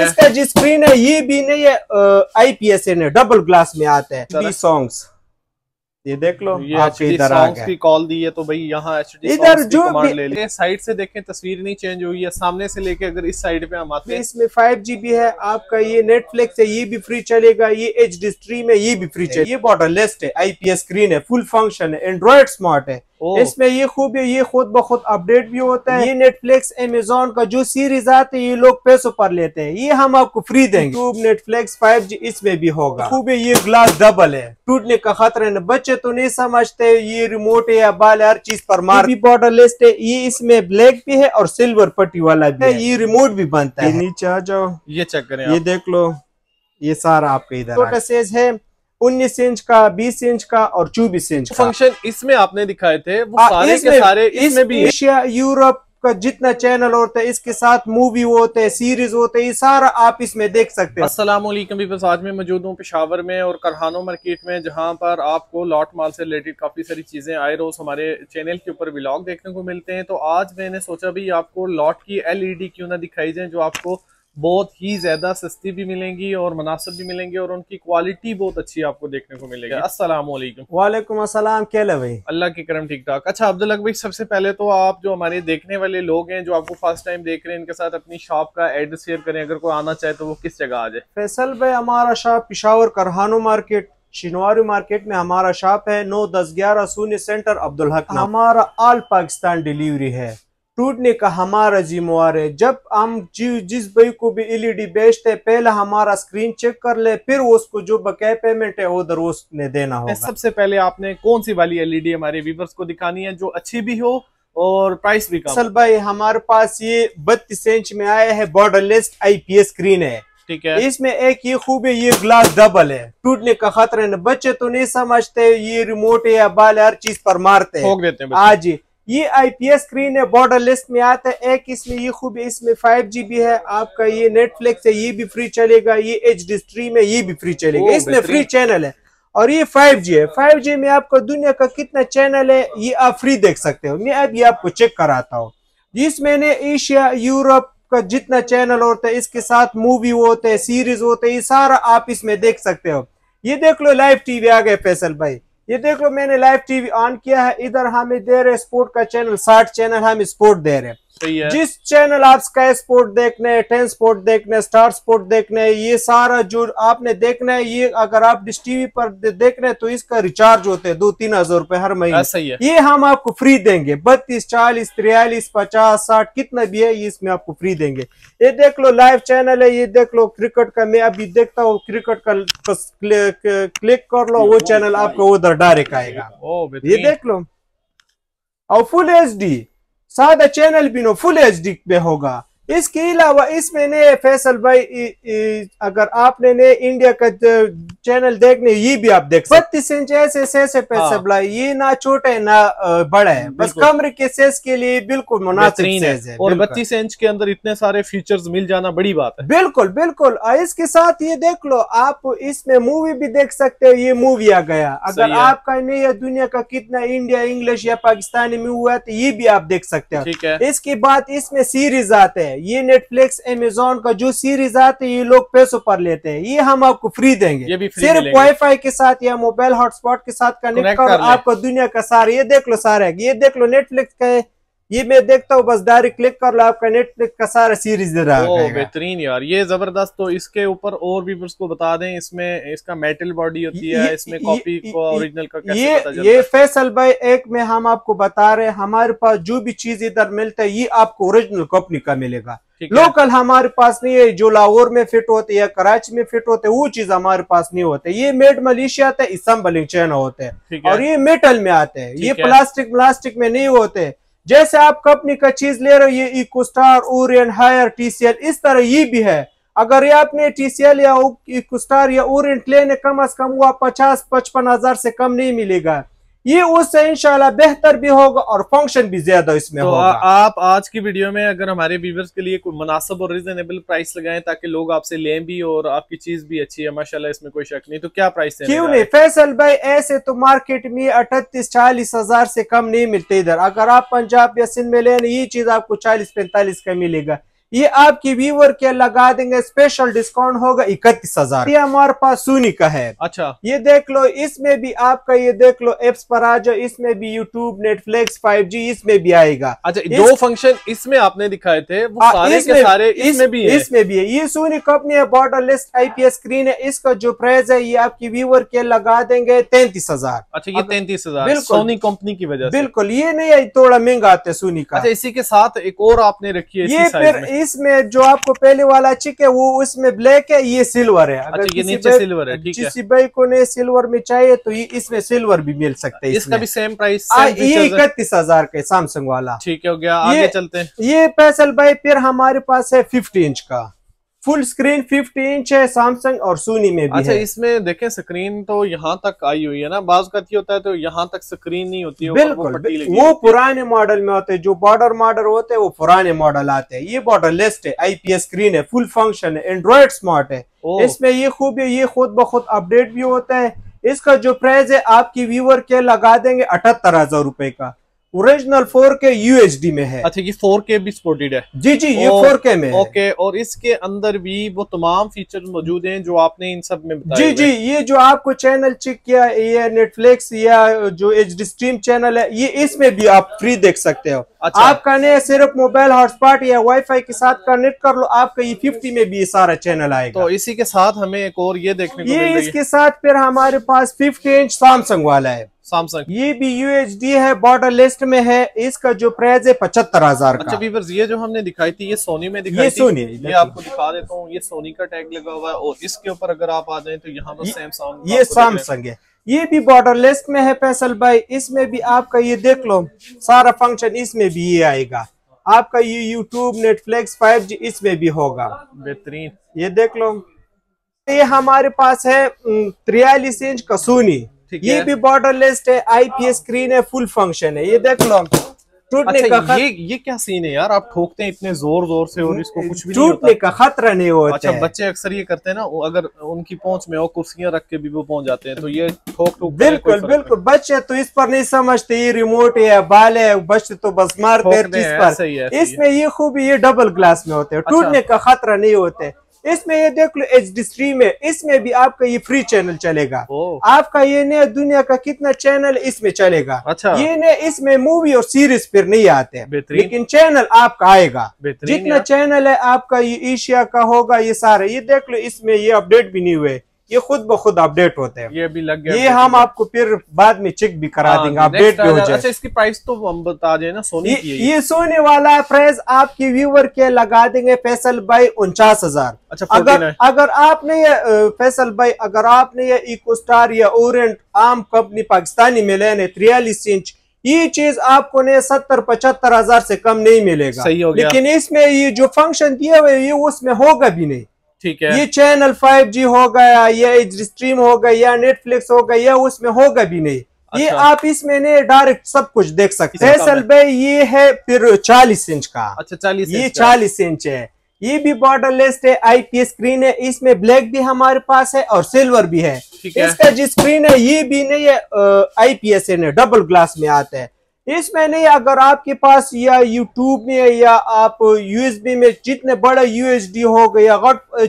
इसका जो स्क्रीन है ये भी नहीं है आई पी एस एन है डबल ग्लास में आता है सॉन्ग्स ये देख लो ये इधर आ कॉल दी है तो भाई यहाँ इधर जो ले ले साइड से देखें तस्वीर नहीं चेंज हुई है सामने से लेके अगर इस साइड पे हम आते हैं इसमें फाइव जी भी है आपका ये नेटफ्लिक्स है ये भी फ्री चलेगा ये एच डी स्ट्रीम है ये भी फ्री चलेगा ये बॉर्डर लेस्ट है आईपीएस स्क्रीन है फुल फंक्शन है एंड्रॉइड स्मार्ट है Oh. इसमें ये खूब ये खुद ब खुद अपडेट भी होता है ये नेटफ्लिक्स एमेजोन का जो सीरीज आते हैं ये लोग पैसों पर लेते हैं ये हम आपको फ्री देंगे यूट्यूब नेटफ्लिक्स फाइव जी इसमें भी होगा खूब ये ग्लास डबल है टूटने का खतरा है बच्चे तो नहीं समझते ये रिमोट है या बाल हर चीज पर मार भी बॉर्डर लिस्ट है ये इसमें ब्लैक भी है और सिल्वर पट्टी वाला भी है ये रिमोट भी बनता है नीचे आ जाओ ये चेक करें ये देख लो ये सारा आपका इधर छोटा सेज है उन्नीस इंच का बीस इंच का और चौबीस इंच का फंक्शन इसमें आपने दिखाए थे वो आ, हाँ, सारे इसमें, के सारे इस इसमें भी एशिया यूरोप का जितना चैनल होता है इसके साथ मूवी होते हैं सीरीज होते हैं सारा आप इसमें देख सकते हैं असलम पीपल्स आज मैं मौजूद हूँ पिशावर में और करहानो मार्केट में जहाँ पर आपको लॉट माल से रिलेटेड काफ़ी सारी चीज़ें आए रोज़ हमारे चैनल के ऊपर ब्लॉग देखने को मिलते हैं तो आज मैंने सोचा भी आपको लॉट की एलईडी क्यों ना दिखाई जाए जो आपको बहुत ही ज़्यादा सस्ती भी मिलेंगी और मुनासिब भी मिलेंगे और उनकी क्वालिटी बहुत अच्छी आपको देखने को मिलेगी अस्सलाम वालेकुम वालेकुम अस्सलाम क्या भाई अल्लाह के करम ठीक ठाक अच्छा अब्दुल भाई सबसे पहले तो आप जो हमारे देखने वाले लोग हैं जो आपको फर्स्ट टाइम देख रहे हैं इनके साथ अपनी शॉप का एड्रेस शेयर करें अगर कोई आना चाहे तो वो किस जगह आ जाए फैसल भाई हमारा shop Peshawar Karkhano market Shinwari market में हमारा शॉप है नौ दस ग्यारह शून्य सेंटर अब्दुल हक हमारा ऑल पाकिस्तान डिलीवरी है टूटने का हमारा जिम्मेवार है जब हम जी जिस भाई को भी एलईडी e बेचते हैं पहले हमारा स्क्रीन चेक कर ले फिर उसको जो बकाया पेमेंट है उधर उसने देना होगा सबसे पहले आपने कौन सी वाली एलईडी e हमारे व्यूवर्स को दिखानी है जो अच्छी भी हो और प्राइस भी कम भाई हमारे पास ये बत्तीस इंच में आया है बॉर्डरलेस आई स्क्रीन है ठीक है इसमें एक ये खूब है ये ग्लास डबल है टूटने का खतरा है बच्चे तो नहीं समझते ये रिमोट या बाल हर चीज पर मारते हैं देते हैं हाँ जी ये आईपीएस स्क्रीन है बॉर्डर लिस्ट में आता है एक इसमें ये खूब इसमें फाइव जी भी है आपका ये नेटफ्लिक्स है ये भी फ्री चलेगा ये एच डी स्ट्रीम है ये भी फ्री चलेगा इसमें फ्री चैनल है और ये 5G है 5G में आपको दुनिया का कितना चैनल है ये आप फ्री देख सकते हो मैं अभी आपको चेक कराता हूँ जिसमें मैंने एशिया यूरोप का जितना चैनल होता है इसके साथ मूवी होते हैं सीरीज होते हैं ये सारा आप इसमें देख सकते हो ये देख लो लाइव टीवी आ गए फैसल भाई ये देख लो मैंने लाइव टीवी ऑन किया है इधर हमें दे रहे स्पोर्ट का चैनल साठ चैनल हम स्पोर्ट दे रहे है। जिस चैनल आप स्काई स्पोर्ट देखने टेन स्पोर्ट देखने स्टार स्पोर्ट देखने ये सारा जो आपने देखना है ये अगर आप डिश टीवी पर देख रहे हैं तो इसका रिचार्ज होते हैं दो तीन हजार रूपए हर महीने हाँ, ये हम आपको फ्री देंगे बत्तीस चालीस तिरयालीस पचास साठ कितना भी है ये इसमें आपको फ्री देंगे ये देख लो लाइव चैनल है ये देख लो क्रिकेट का मैं अभी देखता हूँ क्रिकेट का तो क्लिक, क्लिक कर लो वो चैनल आपको उधर डायरेक्ट आएगा ये देख लो और फुल एच डी सादा चैनल भी नो फुल एच डी पे होगा इसके अलावा इसमें ने फैसल भाई इ, इ, अगर आपने ने इंडिया का चैनल देखने ये भी आप देख बत्तीस इंच ऐसे सेस है हाँ। फैसल भाई ये ना छोटा है ना बड़ा है बस कमरे के सेस के लिए बिल्कुल मुनासिब है और बत्तीस इंच के अंदर इतने सारे फीचर्स मिल जाना बड़ी बात है बिल्कुल बिल्कुल इसके साथ ये देख लो आप इसमें मूवी भी देख सकते हो ये मूवी आ गया अगर आपका नहीं है दुनिया का कितना इंडिया इंग्लिश या पाकिस्तानी में हुआ है तो ये भी आप देख सकते हो इसके बाद इसमें सीरीज आते हैं ये नेटफ्लिक्स एमेजोन का जो सीरीज आते हैं ये लोग पैसों पर लेते हैं ये हम आपको फ्री देंगे ये भी फ्री सिर्फ वाईफाई के साथ या मोबाइल हॉटस्पॉट के साथ कनेक्ट कर आपको दुनिया का सारा ये देख लो सारा ये देख लो नेटफ्लिक्स का ये मैं देखता हूँ बस डायरेक्ट क्लिक कर लो आपका नेटफ्लिक्स का सारा सीरीज दे रहा है बेहतरीन यार ये जबरदस्त तो इसके ऊपर और भी को बता दें इसमें इसका मेटल बॉडी होती है इसमें कॉपी ओरिजिनल का कैसे ये पता ये फैसल भाई एक में हम आपको बता रहे हैं हमारे पास जो भी चीज इधर मिलता है ये आपको ओरिजिनल कंपनी का मिलेगा लोकल हमारे पास नहीं है जो लाहौर में फिट होते या कराची में फिट होते वो चीज हमारे पास नहीं होते ये मेड मलेशिया आता है इसम्बलिंग चैन होते हैं और ये मेटल में आते हैं ये प्लास्टिक प्लास्टिक में नहीं होते जैसे आप कंपनी का चीज ले रहे हो ये Eco Star Orient Haier TCL इस तरह ये भी है अगर ये आपने टीसीएल या इको स्टार या ओरियंट लेने कम अज कम हुआ पचास पचपन हजार से कम नहीं मिलेगा ये उससे इंशाल्लाह बेहतर भी होगा और फंक्शन भी ज्यादा इसमें तो होगा आप आज की वीडियो में अगर हमारे व्यूवर्स के लिए कोई मुनासब और रिजनेबल प्राइस लगाएं ताकि लोग आपसे लें भी और आपकी चीज भी अच्छी है माशाल्लाह इसमें कोई शक नहीं तो क्या प्राइस है क्यों नहीं फैसल भाई ऐसे तो मार्केट में अठतीस चालीस हजार से कम नहीं मिलते इधर अगर आप पंजाब या सिंध में लें ये चीज आपको चालीस पैंतालीस का मिलेगा ये आपकी व्यूवर के लगा देंगे स्पेशल डिस्काउंट होगा इकतीस हजार ये हमारे पास सोनी का है अच्छा ये देख लो इसमें भी आपका ये देख लो एप्स पर आ जाओ इसमें भी यूट्यूब नेटफ्लिक्स जी इसमें भी आएगा अच्छा इस, दो फंक्शन इसमें आपने दिखाए थे वो आ, हाँ, सारे इसमें, के सारे इसमें इस, भी है इसमें भी है ये सोनी कंपनी है बॉर्डर लिस्ट आईपीएस स्क्रीन है इसका जो प्राइस है ये आपकी व्यूवर के लगा देंगे तैतीस हजार अच्छा ये तैतीस हजार बिल्कुल सोनी कंपनी की वजह बिल्कुल ये नहीं थोड़ा महंगा आते सोनी का अच्छा, इसी के साथ एक और आपने रखी है ये इसमें जो आपको पहले वाला चिक है वो उसमें ब्लैक है ये सिल्वर है अगर अच्छा, ये सिल्वर है ठीक है किसी भाई को नहीं सिल्वर में चाहिए तो ये इसमें सिल्वर भी मिल सकते हैं इसका भी सेम प्राइस ये इकतीस हजार का सैमसंग वाला ठीक है हो गया आगे चलते हैं ये पैसल भाई फिर हमारे पास है फिफ्टी इंच का फुल स्क्रीन 50 इंच है सैमसंग और सोनी में भी अच्छा इसमें देखें स्क्रीन तो यहाँ तक आई हुई है ना बाज कथी होता है तो यहाँ तक स्क्रीन नहीं होती है बिल्कुल वो, वो पुराने मॉडल में होते हैं जो बॉर्डर मॉडल होते हैं वो पुराने मॉडल आते हैं ये बॉर्डर लेस्ट है आईपीएस स्क्रीन है फुल फंक्शन है एंड्रॉयड स्मार्ट है इसमें ये खूब ये खुद ब खुद अपडेट भी होता है इसका जो प्राइस है आपकी व्यूवर के लगा देंगे अठहत्तर हजार रुपए का ओरिजिनल 4K UHD में है अच्छा ये 4K भी सपोर्टेड है जी जी ये फोर 4K में ओके और इसके अंदर भी वो तमाम फीचर मौजूद हैं जो आपने इन सब में बताए जी जी ये जो आपको चैनल चेक किया ये नेटफ्लिक्स या जो एच स्ट्रीम चैनल है ये इसमें भी आप फ्री देख सकते हो अच्छा। आपका नया सिर्फ मोबाइल हॉटस्पॉट या वाईफाई के साथ कनेक्ट कर लो आपका ये फिफ्टी में भी ये सारा चैनल आएगा तो इसी के साथ हमें एक और ये देखने को ये इसके साथ फिर हमारे पास फिफ्टी इंच सैमसंग वाला है सैमसंग ये भी यू एच डी है बॉर्डर लिस्ट में है इसका जो प्राइस है पचहत्तर हजार अच्छा वीवर्स ये जो हमने दिखाई थी ये सोनी में दिखाई ये सोनी ये आपको दिखा देता हूँ ये सोनी का टैग लगा हुआ है और इसके ऊपर अगर आप आ जाए तो यहाँ पर सैमसंग ये सैमसंग है ये भी बॉर्डर लिस्ट में है फैसल भाई इसमें भी आपका ये देख लो सारा फंक्शन इसमें भी ये आएगा आपका ये यूट्यूब नेटफ्लिक्स फाइव जी इसमें भी होगा बेहतरीन ये देख लो ये हमारे पास है त्रियालीस इंच का सोनी ये भी बॉर्डर है आईपीएस स्क्रीन हाँ। है फुल फंक्शन है ये देख लो टूटने अच्छा, का ये ये क्या सीन है यार आप ठोकते हैं इतने जोर जोर से और इसको कुछ भी टूटने का खतरा नहीं होता अच्छा बच्चे अक्सर ये करते हैं ना अगर उनकी पहुंच में और कुर्सियां रख के भी वो पहुंच जाते हैं तो ये ठोक ठोक बिल्कुल बिल्कुल बच्चे तो इस पर नहीं समझते ये रिमोट है बाल है बच्चे तो बस मारते हैं इसमें ये खूबी ये डबल ग्लास में होते हैं अच्छा। टूटने का खतरा नहीं होते इसमें ये देख लो एच डी स्ट्रीम है इसमें भी आपका ये फ्री चैनल चलेगा आपका ये नया दुनिया का कितना चैनल इसमें चलेगा अच्छा ये नया इसमें मूवी और सीरीज फिर नहीं आते हैं लेकिन चैनल आपका आएगा जितना चैनल है आपका ये एशिया का होगा ये सारा ये देख लो इसमें ये अपडेट भी नहीं हुए ये खुद ब खुद अपडेट होते हैं ये भी लग गया ये हम आपको फिर बाद में चेक भी करा हाँ देंगे अपडेट भी हो जाए अच्छा इसकी प्राइस तो हम बता दें ना सोनी की ये सोने वाला प्राइस आपके व्यूवर के लगा देंगे फैसल भाई उनचास हजार अच्छा अगर अगर आपने ये फैसल भाई अगर आपने ये इको स्टार या ओरेंट आम कंपनी पाकिस्तानी में लेने त्रियालीस इंच ये चीज आपको ने सत्तर पचहत्तर हजार से कम नहीं मिलेगा सही हो गया लेकिन इसमें ये जो फंक्शन दिए हुए ये उसमें होगा भी नहीं ठीक है ये चैनल फाइव जी हो गया ये स्ट्रीम हो गई या नेटफ्लिक्स हो गई या उसमें होगा भी नहीं अच्छा। ये आप इसमें डायरेक्ट सब कुछ देख सकते हैं असल भाई ये है फिर चालीस इंच का अच्छा चालीस ये चालीस इंच है ये भी बॉर्डर लेस्ट है आईपीएस स्क्रीन है इसमें ब्लैक भी हमारे पास है और सिल्वर भी है इसका जो स्क्रीन है ये भी नहीं है आईपीएस डबल ग्लास में आता है इसमें नहीं अगर आपके पास या यूट्यूब में या आप यूएसबी में जितने बड़ा यूएसडी हो गया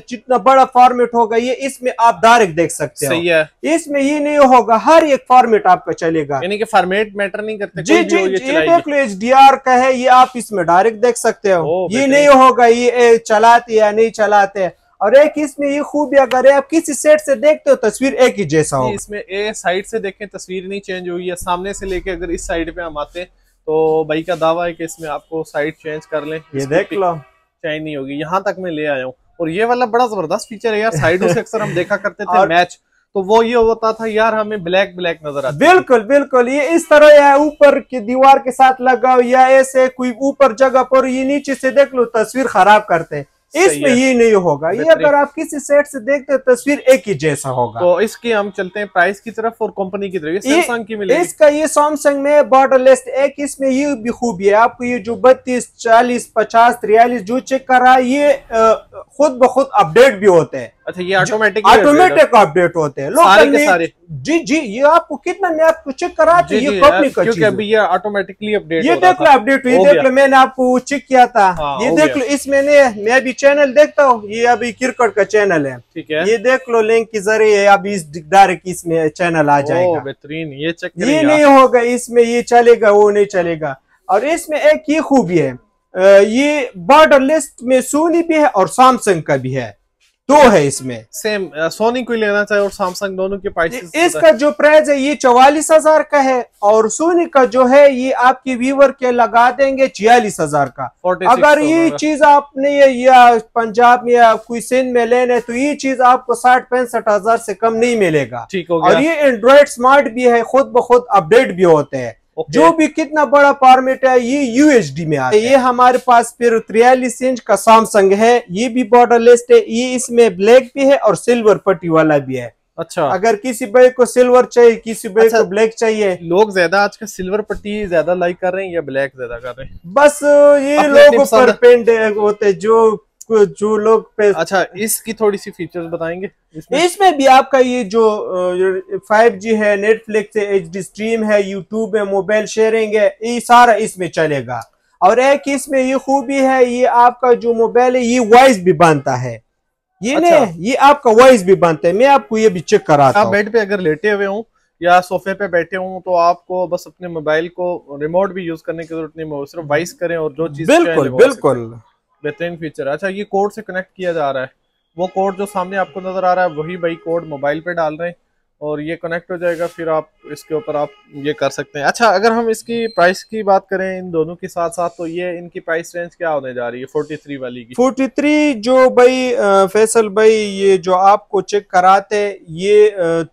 जितना बड़ा फॉर्मेट होगा ये इसमें आप डायरेक्ट देख सकते हैं इसमें ये नहीं होगा हर एक फॉर्मेट आपका चलेगा यानी कि फॉर्मेट मैटर नहीं करते जी जी ये देख लो एच का है ये आप इसमें डायरेक्ट देख सकते हो ये नहीं होगा ये चलाते या नहीं चलाते और एक इसमें ये खूबी अगर आप किसी सेट से देखते हो तस्वीर एक ही जैसा हो इसमें ए साइड से देखें तस्वीर नहीं चेंज हुई है सामने से लेके अगर इस साइड पे हम आते हैं तो भाई का दावा है कि इसमें आपको साइड चेंज कर लें ये देख लो चेंज नहीं होगी यहाँ तक मैं ले आया हूँ और ये वाला बड़ा जबरदस्त फीचर है यार साइडों से अक्सर हम देखा करते थे मैच तो वो ये होता था यार हमें ब्लैक ब्लैक नजर आता बिल्कुल बिल्कुल ये इस तरह या ऊपर की दीवार के साथ लगा या ऐसे कोई ऊपर जगह पर ये नीचे से देख लो तस्वीर खराब करते हैं इसमें ये नहीं होगा ये अगर आप किसी सेट से देखते तस्वीर एक ही जैसा होगा तो इसके हम चलते हैं प्राइस की तरफ और कंपनी की तरफ सैमसंग की मिलेगी इसका ये सैमसंग में बॉर्डर लेस एक इसमें ये भी खूबी है आपको ये जो बत्तीस चालीस पचास तिरयालीस जो चेक कर रहा है ये खुद ब खुद अपडेट भी होते हैं अच्छा ये ऑटोमेटिक ऑटोमेटिक अपडेट होते हैं लोग सारे के सारे जी जी ये आपको कितना मैं आपको चेक करा जी तो जी ये कब नहीं कर क्योंकि अभी ये ऑटोमेटिकली अपडेट ये देख लो अपडेट हुई देख लो मैंने आपको चेक किया था हाँ, ये देख लो इस मैंने मैं भी चैनल देखता हूँ ये अभी क्रिकेट का चैनल है ठीक है ये देख लो लिंक के जरिए अभी इस डायरेक्ट इसमें चैनल आ जाएगा बेहतरीन ये चेक ये नहीं होगा इसमें ये चलेगा वो नहीं चलेगा और इसमें एक ये खूबी है ये बॉर्डर लिस्ट में सोनी भी है और सैमसंग का भी है दो है इसमें सेम सोनी uh, को लेना चाहे और सैमसंग दोनों के प्राइस इसका जो प्राइस है ये चौवालीस हजार का है और सोनी का जो है ये आपके व्यूवर के लगा देंगे छियालीस हजार का अगर ये चीज आपने या पंजाब में या सिंध में लेने तो ये चीज आपको साठ पैंसठ हजार से कम नहीं मिलेगा ठीक हो गया। और ये एंड्रॉइड स्मार्ट भी है खुद ब खुद अपडेट भी होते हैं okay. जो भी कितना बड़ा फॉर्मेट है ये यूएसडी में आता है ये हमारे पास फिर त्रियालीस इंच का सैमसंग है ये भी बॉर्डर लेस्ट है ये इसमें ब्लैक भी है और सिल्वर पट्टी वाला भी है अच्छा अगर किसी भाई को सिल्वर चाहिए किसी भाई अच्छा, को ब्लैक चाहिए लोग ज्यादा आजकल सिल्वर पट्टी ज्यादा लाइक कर रहे हैं या ब्लैक ज्यादा कर रहे हैं बस ये लोग होते जो जो लोग पे अच्छा इसकी थोड़ी सी फीचर्स बताएंगे इसमें इसमें भी आपका ये जो फाइव जी है नेटफ्लिक्स है एच डी स्ट्रीम है यूट्यूब है मोबाइल शेयरिंग है ये सारा इसमें चलेगा और एक इसमें ये खूबी है ये आपका जो मोबाइल है ये वॉइस भी बनता है ये अच्छा। नहीं ये आपका वॉइस भी बनता है मैं आपको ये भी चेक कराता आप बेड पे अगर लेटे हुए हूँ या सोफे पे बैठे हूँ तो आपको बस अपने मोबाइल को रिमोट भी यूज करने की जरूरत नहीं सिर्फ वॉइस करें और जो चीज बिल्कुल बिल्कुल बेहतरीन फीचर है अच्छा ये कोड से कनेक्ट किया जा रहा है वो कोड जो सामने आपको नज़र आ रहा है वही भाई कोड मोबाइल पे डाल रहे हैं और ये कनेक्ट हो जाएगा फिर आप इसके ऊपर आप ये कर सकते हैं अच्छा अगर हम इसकी प्राइस की बात करें इन दोनों के साथ साथ तो ये इनकी प्राइस रेंज क्या होने जा रही है थ्री वाली की थ्री जो भाई फैसल भाई ये जो आपको चेक कराते ये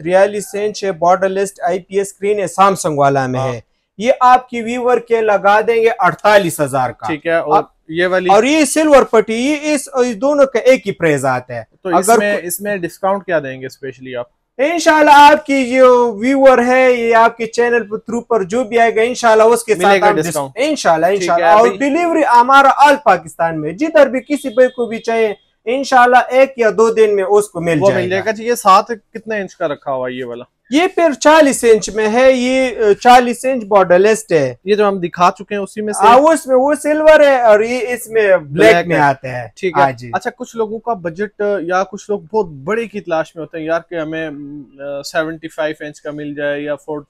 त्रियालीस इंच है बॉर्डरलेस आईपीएस स्क्रीन है सैमसंग वाला में हाँ। है ये आपकी व्यूवर के लगा देंगे अड़तालीस हजार का ठीक है और ये वाली और ये सिल्वर पट्टी ये इस दोनों का एक ही प्राइस आता है तो अगर इसमें इसमें डिस्काउंट क्या देंगे स्पेशली आप इनशाला आपकी जो व्यूअर है ये आपके चैनल पर थ्रू पर जो भी आएगा इनशाला उसके साथ इनशाला इनशाला और डिलीवरी हमारा ऑल पाकिस्तान में जिधर भी किसी भाई को भी चाहिए इनशाला एक या दो दिन में उसको मिल जाएगा ये साथ कितने इंच का रखा हुआ ये वाला ये पेयर 40 इंच में है ये 40 इंच बॉर्डरलेस्ट है ये जो हम दिखा चुके हैं उसी में से आ, उसमें वो सिल्वर है और ये इसमें ब्लैक, ब्लैक में आता है ठीक है हाँ जी अच्छा कुछ लोगों का बजट या कुछ लोग बहुत बड़े की तलाश में होते हैं यार कि हमें सेवेंटी फाइव इंच का मिल जाए या फोर्ट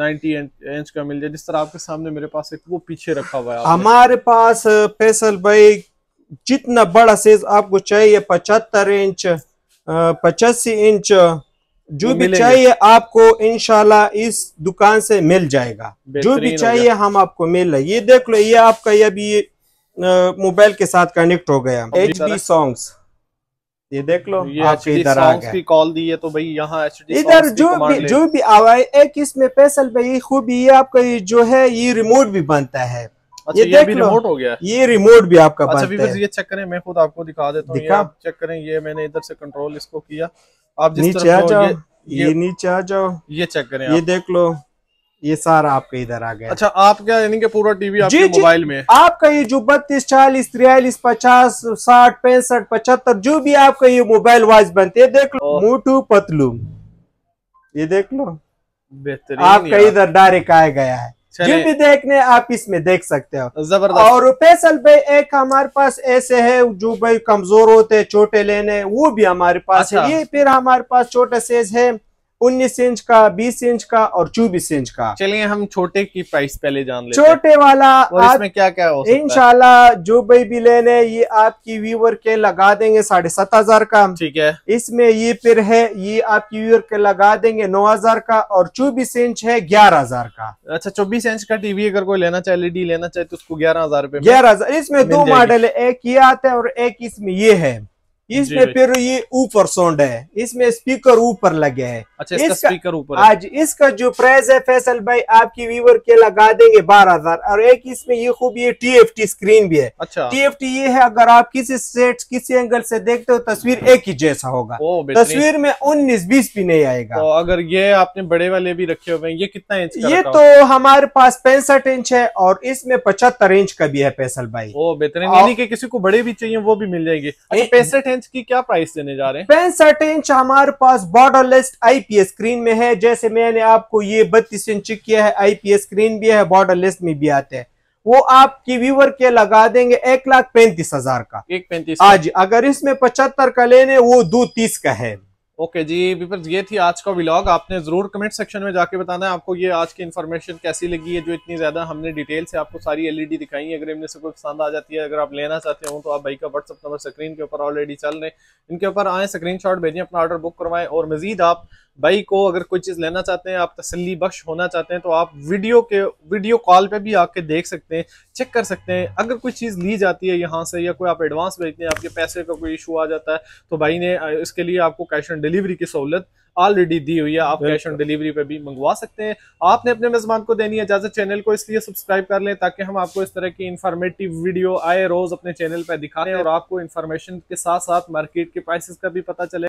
90 इंच का मिल जाए जिस तरह आपके सामने मेरे पास एक वो पीछे रखा हुआ है हमारे पास फैसल भाई जितना बड़ा साइज आपको चाहिए पचहत्तर इंच पचासी इंच जो भी चाहिए आपको इनशाला इस दुकान से मिल जाएगा जो भी चाहिए हम आपको मिल रहा ये देख लो ये आपका ये अभी मोबाइल के साथ कनेक्ट हो गया एच डी सॉन्ग्स ये देख लो आपके इधर आ गया कॉल दी है तो भाई यहाँ इधर जो भी जो भी आवाज एक इसमें पैसल भाई खूबी ये आपका जो है ये रिमोट भी बनता है अच्छा, ये, ये देख रिमोट हो गया ये रिमोट भी आपका अच्छा पास ये चेक करें मैं खुद आपको दिखा देता हूँ दिखा चेक करें ये मैंने इधर से कंट्रोल इसको किया आप नीचे आ जाओ ये नीचे आ जाओ ये चेक करें ये देख लो ये सारा आपके इधर आ गया अच्छा आपका यानी कि पूरा टीवी आपके मोबाइल में आपका ये जो बत्तीस चालीस तिरयालीस पचास साठ पैंसठ पचहत्तर जो भी आपका ये मोबाइल वॉच बनते है देख लो मोटू पतलू ये देख लो बेहतरीन आपका इधर डायरेक्ट आया गया है जो भी देखने आप इसमें देख सकते हो जबरदस्त और फैसल भाई एक हमारे पास ऐसे है जो भाई कमजोर होते छोटे लेने वो भी हमारे पास अच्छा। है ये फिर हमारे पास छोटा सेज है उन्नीस इंच का बीस इंच का और चौबीस इंच का चलिए हम छोटे की प्राइस पहले जान लेते छोटे वाला और इसमें क्या क्या हो इनशाला जो भाई भी लेने ये आपकी व्यूवर के लगा देंगे साढ़े सात हजार का ठीक है इसमें ये फिर है ये आपकी व्यूवर के लगा देंगे नौ हजार का और चौबीस इंच है ग्यारह हजार का अच्छा चौबीस इंच का टीवी अगर कोई लेना चाहे एलईडी e लेना चाहे तो उसको ग्यारह हजार ग्यारह हजार इसमें दो मॉडल है एक ये आता है और एक इसमें ये है इसमें फिर ये ऊपर सोंड है इसमें स्पीकर ऊपर लगे है अच्छा इसका, इसका स्पीकर ऊपर आज इसका जो प्राइस है फैसल भाई आपकी वीवर के लगा देंगे बारह हजार और एक इसमें ये खूब ये टीएफटी स्क्रीन भी है अच्छा टीएफटी ये है अगर आप किसी सेट किसी एंगल से देखते हो तस्वीर एक ही जैसा होगा तस्वीर में उन्नीस बीस भी नहीं आएगा तो अगर ये आपने बड़े वाले भी रखे हुए ये कितना इंच ये तो हमारे पास पैंसठ इंच है और इसमें पचहत्तर इंच का भी है फैसल भाई बेहतरीन यानी किसी को बड़े भी चाहिए वो भी मिल जाएंगे अच्छा, पैंसठ पेंस की क्या प्राइस देने जा रहे हैं बेंच साठ इंच हमारे पास बॉर्डरलेस आईपीएस स्क्रीन में है जैसे मैंने आपको ये बत्तीस इंच किया है आईपीएस स्क्रीन भी है लेस्ट में भी आते हैं वो आपकी व्यूवर के लगा देंगे एक लाख पैंतीस हजार का एक पैंतीस आज अगर इसमें पचहत्तर का लेने वो दो तीस का है ओके जी पीपल्स ये थी आज का व्लॉग आपने ज़रूर कमेंट सेक्शन में जाके बताना है आपको ये आज की इन्फॉर्मेशन कैसी लगी है जो इतनी ज़्यादा हमने डिटेल से आपको सारी एलईडी e दिखाई है अगर इनमें से कोई पसंद आ जाती है अगर आप लेना चाहते हो तो आप भाई का व्हाट्सअप नंबर स्क्रीन के ऊपर ऑलरेडी चल रहे इनके ऊपर आएँ स्क्रीन भेजें अपना ऑर्डर बुक करवाएं और मजीद आप भाई को अगर कोई चीज़ लेना चाहते हैं आप तसली बख्श होना चाहते हैं तो आप वीडियो के वीडियो कॉल पे भी आके देख सकते हैं चेक कर सकते हैं अगर कोई चीज़ ली जाती है यहाँ से या कोई आप एडवांस भेजते हैं आपके पैसे का कोई इशू आ जाता है तो भाई ने इसके लिए आपको कैश ऑन डिलीवरी की सहूलत ऑलरेडी दी हुई है आप कैश ऑन डिलीवरी पे भी मंगवा सकते हैं आपने अपने मेजबान को देनी है इजाजत चैनल को इसलिए सब्सक्राइब कर लें ताकि हम आपको इस तरह की इन्फॉर्मेटिव वीडियो आए रोज अपने चैनल पर दिखा रहे हैं और आपको इन्फॉर्मेशन के साथ साथ मार्केट के प्राइसेस का भी पता चले